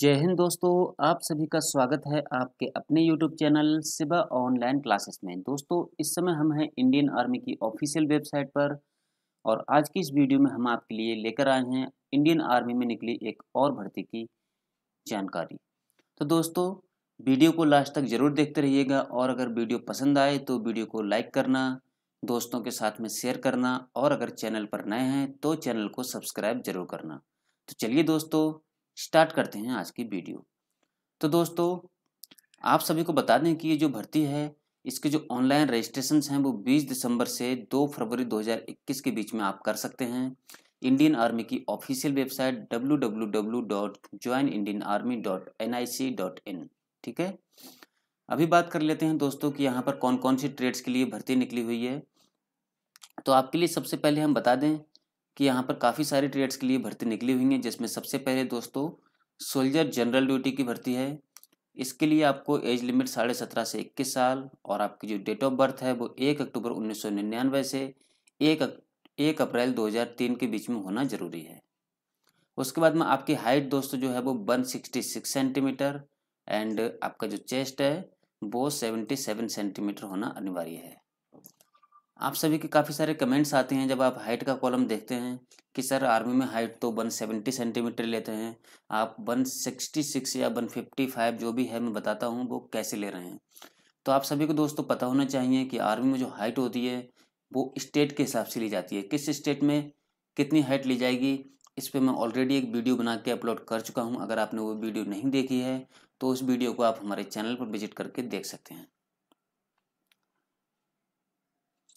जय हिंद दोस्तों आप सभी का स्वागत है आपके अपने YouTube channel Seva online classes में दोस्तों इस समय हम हैं इंडियन आर्मी की ऑफिशियल वेबसाइट पर और आज की इस वीडियो में हम आपके लिए लेकर आए हैं इंडियन आर्मी में निकली एक और भर्ती की जानकारी तो दोस्तों वीडियो को लास्ट तक ज़रूर देखते रहिएगा और अगर वीडियो पसंद आए तो वीडियो को लाइक करना दोस्तों के साथ में शेयर करना और अगर चैनल पर नए हैं तो चैनल को सब्सक्राइब जरूर करना तो चलिए दोस्तों स्टार्ट करते हैं आज की वीडियो तो दोस्तों आप सभी को बता दें कि ये जो भर्ती है इसके जो ऑनलाइन रजिस्ट्रेशन हैं वो 20 दिसंबर से 2 फरवरी 2021 के बीच में आप कर सकते हैं इंडियन आर्मी की ऑफिशियल वेबसाइट www.joinindianarmy.nic.in ठीक है अभी बात कर लेते हैं दोस्तों कि यहाँ पर कौन कौन सी ट्रेड्स के लिए भर्ती निकली हुई है तो आपके लिए सबसे पहले हम बता दें कि यहाँ पर काफ़ी सारे ट्रेड्स के लिए भर्ती निकली हुई हैं जिसमें सबसे पहले दोस्तों सोल्जर जनरल ड्यूटी की भर्ती है इसके लिए आपको एज लिमिट साढ़े सत्रह से इक्कीस साल और आपकी जो डेट ऑफ बर्थ है वो एक अक्टूबर उन्नीस सौ निन्यानवे से एक एक अप्रैल दो हज़ार तीन के बीच में होना ज़रूरी है उसके बाद में आपकी हाइट दोस्तों जो है वो one sixty six centimetre and आपका जो चेस्ट है वो सेवेंटी सेवन सेंटीमीटर होना अनिवार्य है आप सभी के काफ़ी सारे कमेंट्स आते हैं जब आप हाइट का कॉलम देखते हैं कि सर आर्मी में हाइट तो 170 सेंटीमीटर लेते हैं आप 166 या 155 जो भी है मैं बताता हूँ वो कैसे ले रहे हैं तो आप सभी को दोस्तों पता होना चाहिए कि आर्मी में जो हाइट होती है वो स्टेट के हिसाब से ली जाती है किस स्टेट में कितनी हाइट ली जाएगी इस पर मैं ऑलरेडी एक वीडियो बना के अपलोड कर चुका हूँ अगर आपने वो वीडियो नहीं देखी है तो उस वीडियो को आप हमारे चैनल पर विजिट करके देख सकते हैं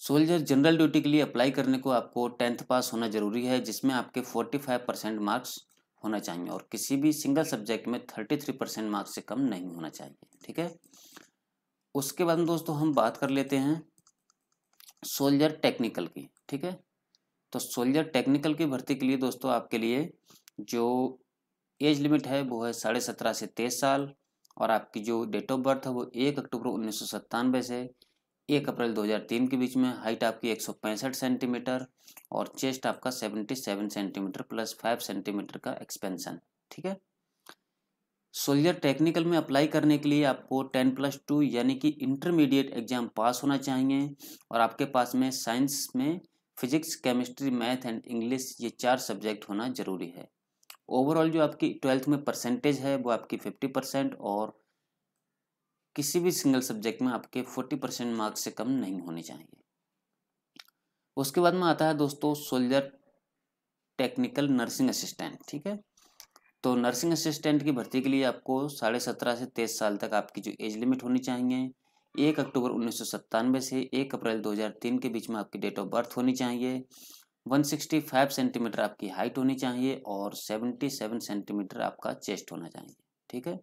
सोल्जर जनरल ड्यूटी के लिए अप्लाई करने को आपको टेंथ पास होना जरूरी है जिसमें आपके 45 परसेंट मार्क्स होना चाहिए और किसी भी सिंगल सब्जेक्ट में 33 परसेंट मार्क्स से कम नहीं होना चाहिए ठीक है उसके बाद दोस्तों हम बात कर लेते हैं सोल्जर टेक्निकल की ठीक है तो सोल्जर टेक्निकल की भर्ती के लिए दोस्तों आपके लिए जो एज लिमिट है वो है साढ़े सत्रह से तेईस साल और आपकी जो डेट ऑफ बर्थ है वो एक अक्टूबर उन्नीस से एक अप्रैल 2003 के बीच में हाइट आपकी एक सेंटीमीटर और चेस्ट आपका 77 सेंटीमीटर प्लस 5 सेंटीमीटर का एक्सपेंशन ठीक है सोल्जर टेक्निकल में अप्लाई करने के लिए आपको टेन प्लस टू यानी कि इंटरमीडिएट एग्जाम पास होना चाहिए और आपके पास में साइंस में physics chemistry math and English ये चार सब्जेक्ट होना जरूरी है ओवरऑल जो आपकी ट्वेल्थ में परसेंटेज है वो आपकी फिफ्टी परसेंट और किसी भी सिंगल सब्जेक्ट में आपके फोर्टी परसेंट मार्क्स से कम नहीं होने चाहिए उसके बाद में आता है दोस्तों सोल्जर टेक्निकल नर्सिंग असिस्टेंट ठीक है तो नर्सिंग असिस्टेंट की भर्ती के लिए आपको साढ़े सत्रह से तेईस साल तक आपकी जो एज लिमिट होनी चाहिए एक अक्टूबर उन्नीस से एक अप्रैल दो के बीच में आपकी डेट ऑफ बर्थ होनी चाहिए 165 सेंटीमीटर आपकी हाइट होनी चाहिए और 77 सेंटीमीटर आपका चेस्ट होना चाहिए ठीक है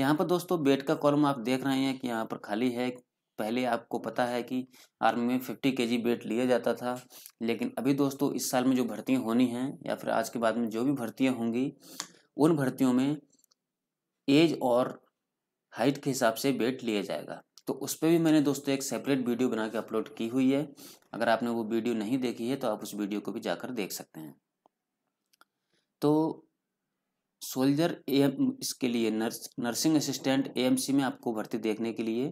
यहाँ पर दोस्तों बेट का कॉलम आप देख रहे हैं कि यहाँ पर खाली है पहले आपको पता है कि आर्मी में फिफ्टी के जी बेट लिया जाता था लेकिन अभी दोस्तों इस साल में जो भर्तियाँ होनी हैं या फिर आज के बाद में जो भी भर्तियाँ होंगी उन भर्तियों में एज और हाइट के हिसाब से बेट लिया जाएगा तो उस पर भी मैंने दोस्तों एक सेपरेट वीडियो बना के अपलोड की हुई है अगर आपने वो वीडियो नहीं देखी है तो आप उस वीडियो को भी जाकर देख सकते हैं तो सोल्जर एम इसके लिए नर्स नर्सिंग असिस्टेंट एएमसी में आपको भर्ती देखने के लिए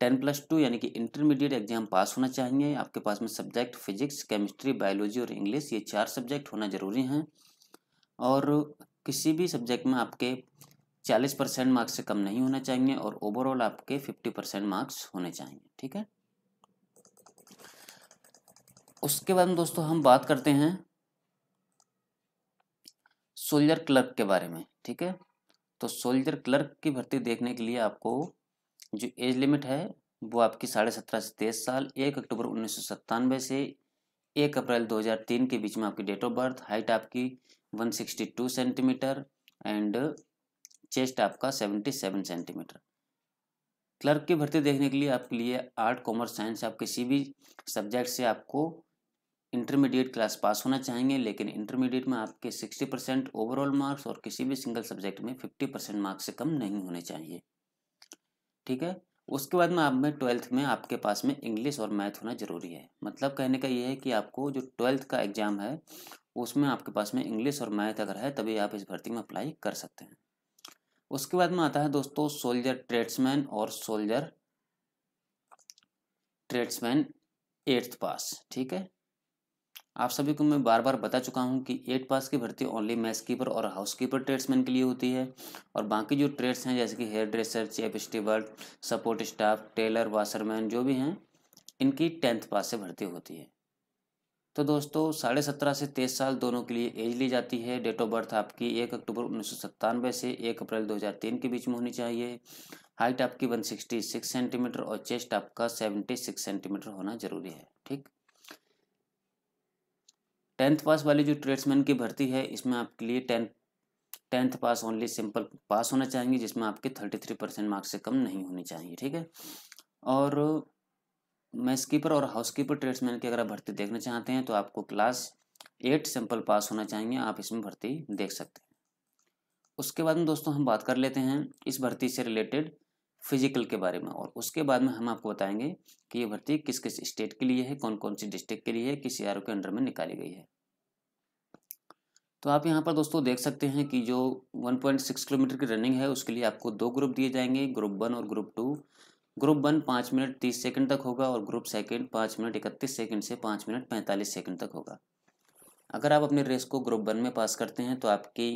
टेन प्लस टू यानी कि इंटरमीडिएट एग्जाम पास होना चाहिए आपके पास में सब्जेक्ट फिजिक्स केमिस्ट्री बायोलॉजी और इंग्लिश ये चार सब्जेक्ट होना ज़रूरी हैं और किसी भी सब्जेक्ट में आपके चालीस परसेंट मार्क्स से कम नहीं होना चाहिए और ओवरऑल आपके फिफ्टी परसेंट मार्क्स होने चाहिए ठीक है उसके बाद में दोस्तों हम बात करते हैं सोल्जर क्लर्क के बारे में ठीक है तो सोल्जर क्लर्क की भर्ती देखने के लिए आपको जो एज लिमिट है वो आपकी साढ़े सत्रह से तेईस साल एक अक्टूबर उन्नीस से एक अप्रैल 2003 के बीच में आपकी डेट ऑफ बर्थ हाइट आपकी 162 सेंटीमीटर एंड चेस्ट आपका 77 सेंटीमीटर क्लर्क की भर्ती देखने के लिए आपके लिए आर्ट कॉमर्स साइंस आप किसी भी सब्जेक्ट से आपको इंटरमीडिएट क्लास पास होना चाहेंगे लेकिन इंटरमीडिएट में आपके 60 परसेंट ओवरऑल मार्क्स और किसी भी सिंगल सब्जेक्ट में 50 परसेंट मार्क्स से कम नहीं होने चाहिए ठीक है उसके बाद में आप में ट्वेल्थ में आपके पास में इंग्लिश और मैथ होना ज़रूरी है मतलब कहने का ये है कि आपको जो ट्वेल्थ का एग्ज़ाम है उसमें आपके पास में इंग्लिश और मैथ अगर है तभी आप इस भर्ती में अप्लाई कर सकते हैं उसके बाद में आता है दोस्तों सोल्जर ट्रेड्समैन और सोल्जर ट्रेड्समैन एट्थ पास ठीक है आप सभी को मैं बार बार बता चुका हूँ कि एट पास की भर्ती ओनली मैस कीपर और हाउस कीपर ट्रेड्समैन के लिए होती है और बाकी जो ट्रेड्स हैं जैसे कि hair dresser chef stable support staff tailor washerman जो भी हैं इनकी टेंथ पास से भर्ती होती है तो दोस्तों साढ़े सत्रह से तेईस साल दोनों के लिए एज ली जाती है डेट ऑफ बर्थ आपकी एक अक्टूबर उन्नीस से एक अप्रैल दो के बीच में होनी चाहिए हाइट आपकी वन सेंटीमीटर और चेस्ट आपका सेवेंटी सेंटीमीटर होना जरूरी है ठीक टेंथ पास वाले जो ट्रेड्समैन की भर्ती है इसमें आपके लिए tenth tenth pass only simple pass होना चाहेंगे जिसमें आपके थर्टी थ्री परसेंट मार्क्स से कम नहीं होने चाहिए ठीक है और मैं स्कीपर और हाउस कीपर ट्रेड्समैन की अगर आप भर्ती देखना चाहते हैं तो आपको क्लास एट सिंपल पास होना चाहिए आप इसमें भर्ती देख सकते हैं उसके बाद में दोस्तों हम बात कर लेते हैं इस भर्ती से रिलेटेड फिजिकल के बारे में और उसके बाद में हम आपको बताएंगे कि ये भर्ती किस किस स्टेट के लिए है कौन कौन सी डिस्ट्रिक्ट के लिए है किस आर के अंडर में निकाली गई है तो आप यहाँ पर दोस्तों देख सकते हैं कि जो 1.6 किलोमीटर की रनिंग है उसके लिए आपको दो ग्रुप दिए जाएंगे ग्रुप वन और ग्रुप टू ग्रुप वन पाँच मिनट तीस सेकंड तक होगा और ग्रुप सेकंड पाँच मिनट इकतीस सेकंड से पाँच मिनट पैंतालीस सेकंड तक होगा अगर आप अपने रेस को ग्रुप वन में पास करते हैं तो आपकी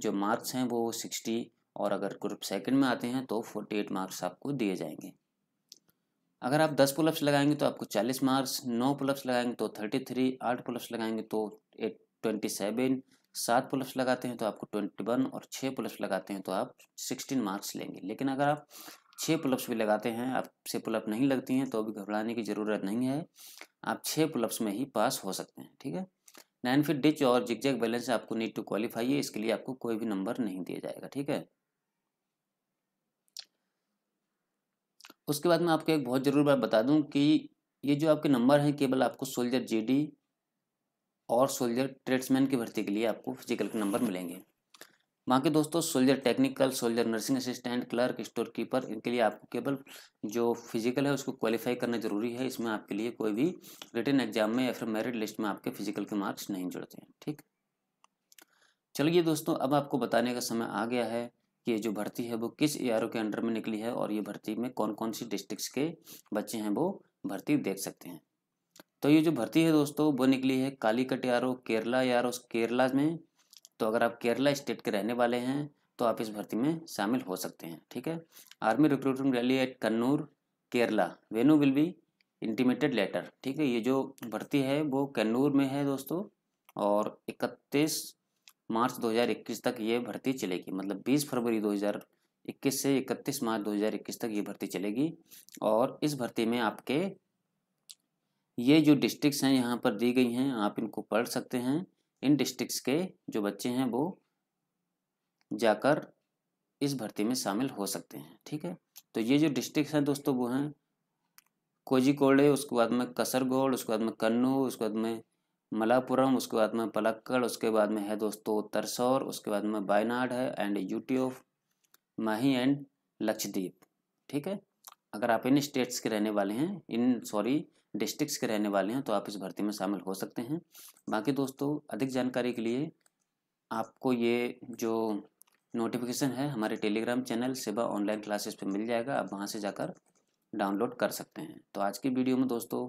जो मार्क्स हैं वो सिक्सटी और अगर ग्रुप सेकंड में आते हैं तो 48 मार्क्स आपको दिए जाएंगे अगर आप 10 पुलअप्स लगाएंगे तो आपको 40 मार्क्स 9 पुलअप्स लगाएंगे तो 33 8 पुलअप्स लगाएंगे तो एट ट्वेंटी सेवन सात पुलअप्स लगाते हैं तो आपको ट्वेंटी वन और छः पुलअप्स लगाते हैं तो आप सिक्सटीन मार्क्स लेंगे लेकिन अगर आप छः पुलअप्स भी लगाते हैं आपसे पुलअप नहीं लगती हैं तो अभी घबराने की ज़रूरत नहीं है आप छः पुलअप्स में ही पास हो सकते हैं ठीक है नाइन फिट डिच और जिगजैग बैलेंस आपको नीड टू क्वालिफाई है इसके लिए आपको कोई भी नंबर नहीं दिया जाएगा ठीक है उसके बाद मैं आपको एक बहुत ज़रूरी बात बता दूं कि ये जो आपके नंबर हैं केवल आपको सोल्जर जेडी और सोल्जर ट्रेड्समैन की भर्ती के लिए आपको फिजिकल के नंबर मिलेंगे बाकी दोस्तों soldier technical soldier nursing assistant clerk store keeper इनके लिए आपको केवल जो फिजिकल है उसको क्वालिफाई करना जरूरी है इसमें आपके लिए कोई भी रिटर्न एग्जाम में या फिर मेरिट लिस्ट में आपके फिजिकल के मार्क्स नहीं जुड़ते हैं ठीक चलिए दोस्तों अब आपको बताने का समय आ गया है कि ये जो भर्ती है वो किस ए के अंडर में निकली है और ये भर्ती में कौन कौन सी डिस्ट्रिक्ट के बच्चे हैं वो भर्ती देख सकते हैं तो ये जो भर्ती है दोस्तों वो निकली है कालीकट ए केरला ए केरला में तो अगर आप केरला स्टेट के रहने वाले हैं तो आप इस भर्ती में शामिल हो सकते हैं ठीक है army recruitment rally at Kannur Kerala venue will be intimated letter ठीक है ये जो भर्ती है वो कन्नूर में है दोस्तों और इकतीस मार्च 2021 तक ये भर्ती चलेगी मतलब 20 फरवरी 2021 से 31 मार्च 2021 तक ये भर्ती चलेगी और इस भर्ती में आपके ये जो डिस्ट्रिक्स हैं यहाँ पर दी गई हैं आप इनको पढ़ सकते हैं इन डिस्ट्रिक्ट के जो बच्चे हैं वो जाकर इस भर्ती में शामिल हो सकते हैं ठीक है तो ये जो डिस्ट्रिक्ट हैं दोस्तों वो हैं कोजिकोड़े उसके बाद में कसरगोड उसके बाद में कन्नू उसके बाद में मलापुरम उसके बाद में पलक्कड़ उसके बाद में है दोस्तों तरसौर उसके बाद में बायनाड है and UT of Mahe and Lakshadweep ठीक है अगर आप इन स्टेट्स के रहने वाले हैं इन सॉरी डिस्ट्रिक्ट्स के रहने वाले हैं तो आप इस भर्ती में शामिल हो सकते हैं बाकी दोस्तों अधिक जानकारी के लिए आपको ये जो नोटिफिकेशन है हमारे Telegram channel Seva online classes पे मिल जाएगा आप वहाँ से जाकर डाउनलोड कर सकते हैं तो आज की वीडियो में दोस्तों